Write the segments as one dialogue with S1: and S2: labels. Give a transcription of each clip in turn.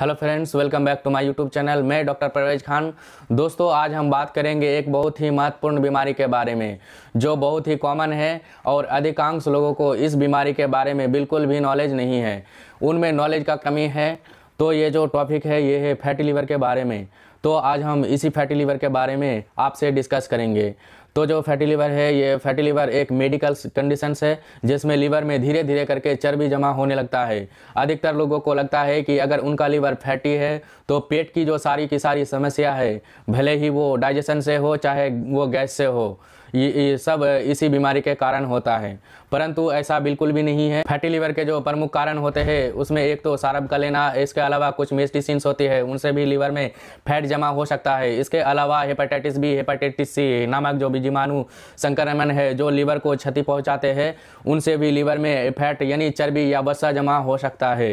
S1: hello friends welcome back to my YouTube channel मैं doctor Parvez Khan दोस्तों आज हम बात करेंगे एक बहुत ही महत्वपूर्ण बीमारी के बारे में जो बहुत ही कॉमन है और अधिकांश लोगों को इस बीमारी के बारे में बिल्कुल भी नॉलेज नहीं है उनमें नॉलेज का कमी है तो ये जो टॉपिक है ये है फैटी लीवर के बारे में तो आज हम इसी फैटी लीवर के बारे में आपसे डिस्कस करेंगे तो जो फैटी लीवर है ये फैटी लीवर एक मेडिकल कंडीशन है जिसमें लीवर में धीरे धीरे करके चर्बी जमा होने लगता है अधिकतर लोगों को लगता है कि अगर उनका लीवर फैटी है तो पेट की जो सारी की सारी समस्या है भले ही वो डाइजेशन से हो चाहे वो गैस से हो ये, ये सब इसी बीमारी के कारण होता है परंतु ऐसा बिल्कुल भी नहीं है फैटी लीवर के जो प्रमुख कारण होते हैं उसमें एक तो सारब का लेना इसके अलावा कुछ मेस्टिसिन होती है उनसे भी लीवर में फैट जमा हो सकता है इसके अलावा हेपेटाइटिस बी हेपेटाइटिस सी नामक जो बीजाणु संक्रमण है जो लीवर को क्षति पहुँचाते हैं उनसे भी लीवर में फैट यानी चर्बी या वसा जमा हो सकता है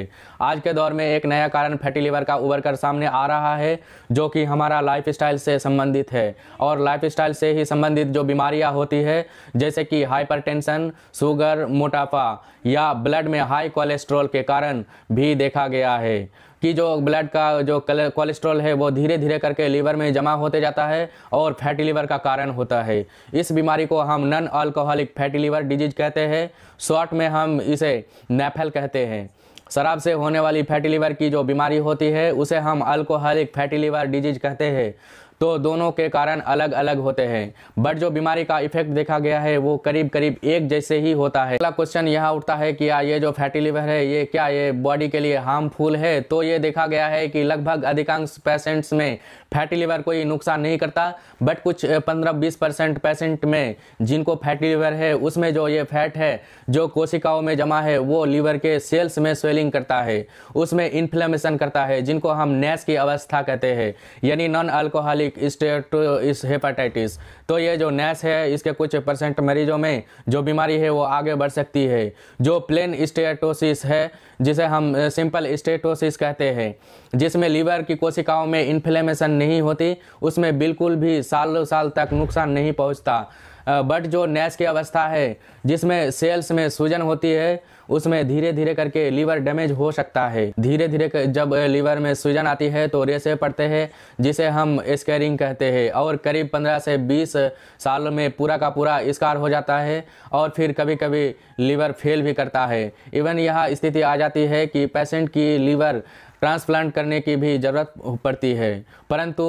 S1: आज के दौर में एक नया कारण फैटी लीवर का उभर कर सामने आ रहा है जो कि हमारा लाइफ से संबंधित है और लाइफ से ही संबंधित जो बीमारी बीमारियां होती है जैसे कि हाइपरटेंशन, शुगर मोटापा या ब्लड में हाई कोलेस्ट्रॉल के कारण भी देखा गया है कि जो ब्लड का जो कोलेस्ट्रॉल है वो धीरे धीरे करके लीवर में जमा होते जाता है और फैटी लीवर का कारण होता है इस बीमारी को हम non alcoholic fatty liver disease कहते हैं शॉर्ट में हम इसे नेफल कहते हैं शराब से होने वाली फैटी लीवर की जो बीमारी होती है उसे हम अल्कोहलिक फैटी लीवर डिजीज कहते हैं तो दोनों के कारण अलग अलग होते हैं बट जो बीमारी का इफेक्ट देखा गया है वो करीब करीब एक जैसे ही होता है अगला क्वेश्चन यह उठता है कि ये जो फैटी लिवर है ये क्या ये बॉडी के लिए हार्मफुल है तो ये देखा गया है कि लगभग अधिकांश पेशेंट्स में फैटी लिवर कोई नुकसान नहीं करता बट कुछ पंद्रह बीस परसेंट पेशेंट में जिनको फैटी लिवर है उसमें जो ये फैट है जो कोशिकाओं में जमा है वो लीवर के सेल्स में स्वेलिंग करता है उसमें इन्फ्लेमेशन करता है जिनको हम नैस की अवस्था कहते हैं यानी नॉन अल्कोहलिक ट्रोपिक स्टेट तो इस हेपाटाइटिस तो ये जो नेस है इसके कुछ परसेंट मरीजों में जो बीमारी है वो आगे बढ़ सकती है जो प्लेन स्टेटोसिस है जिसे हम सिंपल स्टेटोसिस कहते हैं जिसमें लीवर की कोशिकाओं में इन्फ्लेमेशन नहीं होती उसमें बिल्कुल भी सालों साल तक नुकसान नहीं पहुँचता बट जो नैस की अवस्था है जिसमें सेल्स में सूजन होती है उसमें धीरे धीरे करके लीवर डैमेज हो सकता है धीरे धीरे जब लीवर में सूजन आती है तो रेसे पड़ते हैं जिसे हम स्कैरिंग कहते हैं और करीब 15 से 20 साल में पूरा का पूरा स्कार हो जाता है और फिर कभी कभी लीवर फेल भी करता है इवन यह स्थिति आ जाती है कि पेशेंट की लीवर ट्रांसप्लांट करने की भी ज़रूरत पड़ती है परंतु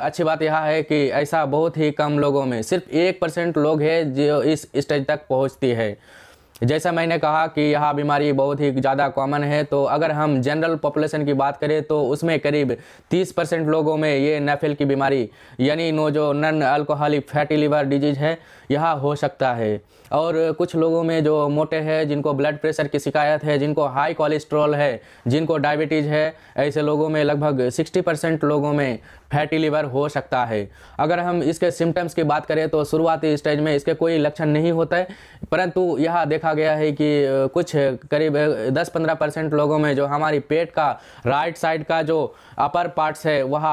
S1: अच्छी बात यह है कि ऐसा बहुत ही कम लोगों में सिर्फ एक परसेंट लोग हैं जो इस स्टेज तक पहुँचती है जैसा मैंने कहा कि यह बीमारी बहुत ही ज़्यादा कॉमन है तो अगर हम जनरल पॉपुलेशन की बात करें तो उसमें करीब 30 परसेंट लोगों में ये नेफिल की बीमारी यानी नो जो non alcoholic fatty liver disease है यह हो सकता है और कुछ लोगों में जो मोटे हैं जिनको ब्लड प्रेशर की शिकायत है जिनको हाई कोलेस्ट्रॉल है जिनको डायबिटीज़ है ऐसे लोगों में लगभग सिक्सटी परसेंट लोगों में फैटी लिवर हो सकता है अगर हम इसके सिम्टम्स की बात करें तो शुरुआती स्टेज में इसके कोई लक्षण नहीं होता है परंतु यह देखा गया है कि कुछ करीब 10-15 परसेंट लोगों में जो हमारी पेट का राइट साइड का जो अपर पार्ट्स है वह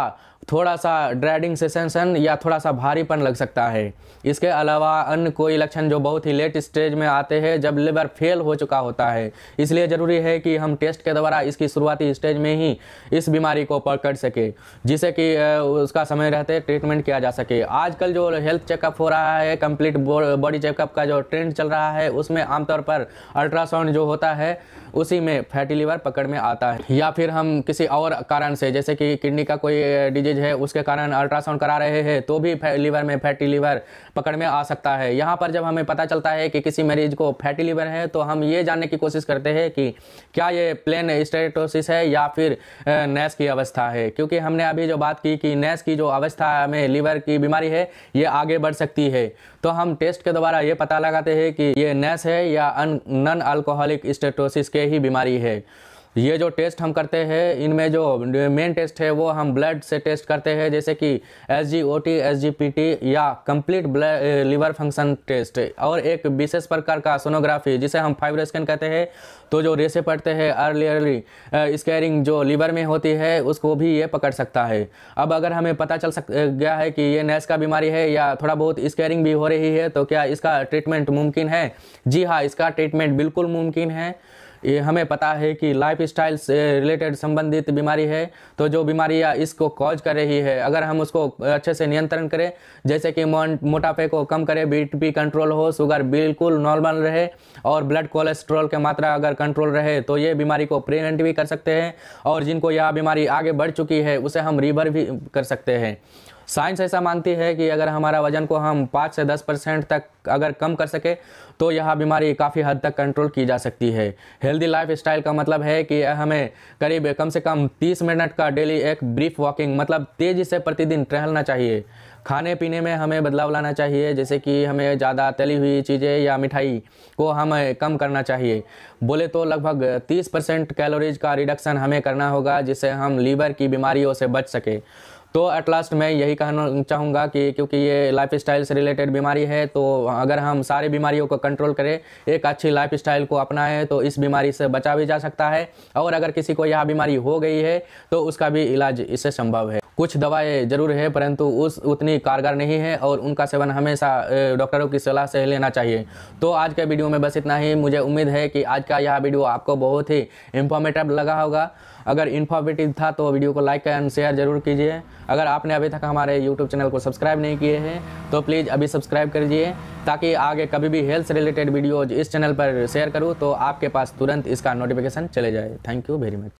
S1: थोड़ा सा ड्रेडिंग सेसेंसन या थोड़ा सा भारीपन लग सकता है इसके अलावा अन्य कोई लक्षण जो बहुत ही लेट स्टेज में आते हैं जब लिवर फेल हो चुका होता है इसलिए ज़रूरी है कि हम टेस्ट के द्वारा इसकी शुरुआती स्टेज में ही इस बीमारी को पकड़ सके जिसे कि उसका समय रहते ट्रीटमेंट किया जा सके आजकल जो हेल्थ चेकअप हो रहा है कंप्लीट बॉडी चेकअप का जो ट्रेंड चल रहा है उसमें आमतौर पर अल्ट्रासाउंड जो होता है उसी में फैटी लिवर पकड़ में आता है या फिर हम किसी और कारण से जैसे कि किडनी का कोई डिजीज डिजीज है उसके कारण अल्ट्रासाउंड करा रहे हैं तो भी लीवर में फैटी लीवर पकड़ में आ सकता है यहाँ पर जब हमें पता चलता है कि किसी मरीज को फैटी लीवर है तो हम ये जानने की कोशिश करते हैं कि क्या ये प्लेन स्टेटोसिस है या फिर नैस की अवस्था है क्योंकि हमने अभी जो बात की कि नैस की जो अवस्था में लीवर की बीमारी है ये आगे बढ़ सकती है तो हम टेस्ट के द्वारा ये पता लगाते हैं कि ये नैस है या नन अल्कोहलिक स्टेटोसिस के ही बीमारी है ये जो टेस्ट हम करते हैं इनमें जो मेन टेस्ट है वो हम ब्लड से टेस्ट करते हैं जैसे कि S G O T S G P T या कंप्लीट लिवर फंक्शन टेस्ट और एक विशेष प्रकार का सोनोग्राफी जिसे हम फाइबर स्कैन कहते हैं तो जो रेसे पड़ते हैं अर्लियरली स्कैरिंग जो लीवर में होती है उसको भी ये पकड़ सकता है अब अगर हमें पता चल सक गया है कि ये नेस का बीमारी है या थोड़ा बहुत स्कैरिंग भी हो रही है तो क्या इसका ट्रीटमेंट मुमकिन है जी हाँ इसका ट्रीटमेंट बिल्कुल मुमकिन है ये हमें पता है कि लाइफ स्टाइल से रिलेटेड संबंधित बीमारी है तो जो बीमारी या इसको कॉज कर रही है अगर हम उसको अच्छे से नियंत्रण करें जैसे कि मोटापे को कम करें बी कंट्रोल हो शुगर बिल्कुल नॉर्मल रहे और ब्लड कोलेस्ट्रॉल की मात्रा अगर कंट्रोल रहे तो ये बीमारी को प्रिवेंट भी कर सकते हैं और जिनको यह बीमारी आगे बढ़ चुकी है उसे हम रिवर भी कर सकते हैं साइंस ऐसा मानती है कि अगर हमारा वजन को हम पाँच से दस परसेंट तक अगर कम कर सके तो यह बीमारी काफ़ी हद तक कंट्रोल की जा सकती है हेल्दी लाइफ स्टाइल का मतलब है कि हमें करीब कम से कम तीस मिनट का डेली एक ब्रीफ वॉकिंग मतलब तेज़ी से प्रतिदिन टहलना चाहिए खाने पीने में हमें बदलाव लाना चाहिए जैसे कि हमें ज़्यादा तली हुई चीज़ें या मिठाई को हमें कम करना चाहिए बोले तो लगभग 30 परसेंट कैलोरीज का रिडक्शन हमें करना होगा जिससे हम लीवर की बीमारियों से बच सके तो एट लास्ट मैं यही कहना चाहूँगा कि क्योंकि ये लाइफ स्टाइल से रिलेटेड बीमारी है तो अगर हम सारे बीमारियों को कंट्रोल करें एक अच्छी लाइफ स्टाइल को अपनाएं तो इस बीमारी से बचा भी जा सकता है और अगर किसी को यह बीमारी हो गई है तो उसका भी इलाज इससे संभव है कुछ दवाएं जरूर है परंतु उस उतनी कारगर नहीं है और उनका सेवन हमेशा डॉक्टरों की सलाह से लेना चाहिए तो आज के वीडियो में बस इतना ही मुझे उम्मीद है कि आज का यह वीडियो आपको बहुत ही इन्फॉर्मेटिव लगा होगा अगर इन्फॉर्मेटिव था तो वीडियो को लाइक एंड शेयर जरूर कीजिए अगर आपने अभी तक हमारे यूट्यूब चैनल को सब्सक्राइब नहीं किए हैं तो प्लीज़ अभी सब्सक्राइब दीजिए ताकि आगे कभी भी हेल्थ रिलेटेड वीडियो इस चैनल पर शेयर करूँ तो आपके पास तुरंत इसका नोटिफिकेशन चले जाए थैंक यू वेरी मच